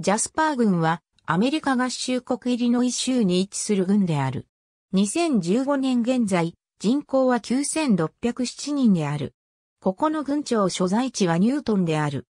ジャスパー軍はアメリカ合衆国入りの一州に位置する軍である。2015年現在、人口は9607人である。ここの軍庁所在地はニュートンである。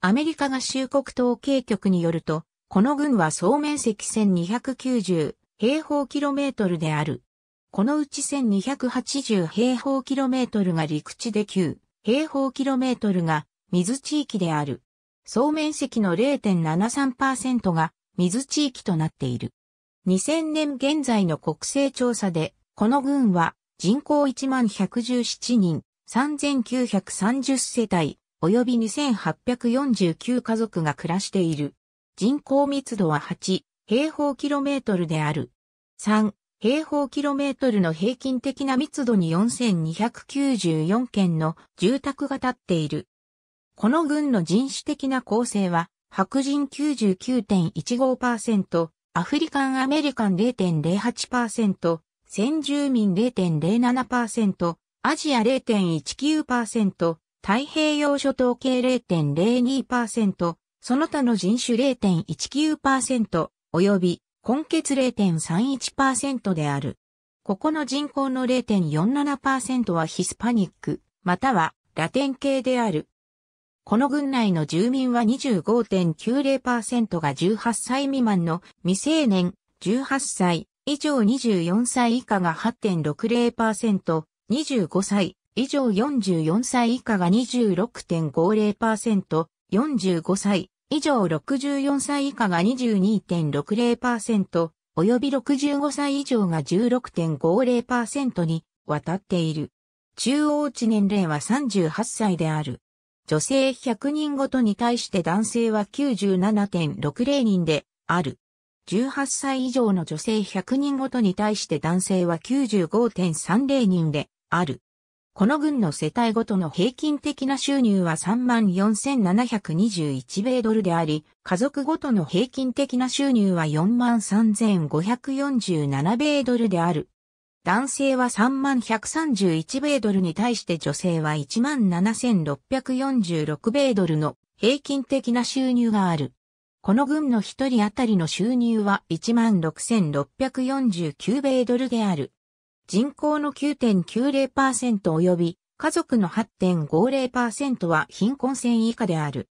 アメリカ合衆国統計局によると、この軍は総面積1290平方キロメートルである。このうち1280平方キロメートルが陸地で9平方キロメートルが水地域である。総面積の0.73%が水地域となっている。2000年現在の国勢調査で、この群は人口11,117人、3,930世帯、及び2,849家族が暮らしている。人口密度は8平方キロメートルである。3平方キロメートルの平均的な密度に4294件の住宅が建っている。この軍の人種的な構成は、白人99.15%、アフリカンアメリカン0.08%、先住民0.07%、アジア0.19%、太平洋諸島系0.02%、その他の人種0.19%、及び、根血0.31%である。ここの人口の0.47%はヒスパニック、またはラテン系である。この郡内の住民は25.90%が18歳未満の未成年、18歳以上24歳以下が8.60%、25歳以上44歳以下が26.50%、45歳以上64歳以下が22.60%、及び65歳以上が16.50%に渡っている。中央値年齢は38歳である。女性100人ごとに対して男性は97.60人である。18歳以上の女性100人ごとに対して男性は95.30人である。この軍の世帯ごとの平均的な収入は34,721米ドルであり、家族ごとの平均的な収入は43,547米ドルである。男性は3131米ドルに対して女性は17646米ドルの平均的な収入がある。この軍の一人当たりの収入は16,649米ドルである。人口の9.90%及び家族の8.50%は貧困線以下である。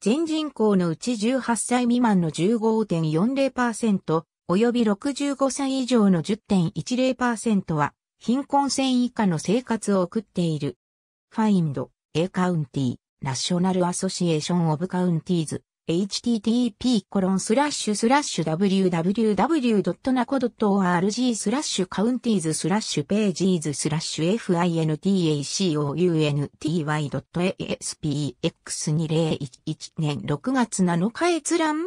全人口のうち18歳未満の15.40%、及び65歳以上の10.10%は、貧困線以下の生活を送っている。Find A County National Association of Counties http www.naco.org c o u n t i e s p a g e s fintacounty.aspx2011 年6月7日閲覧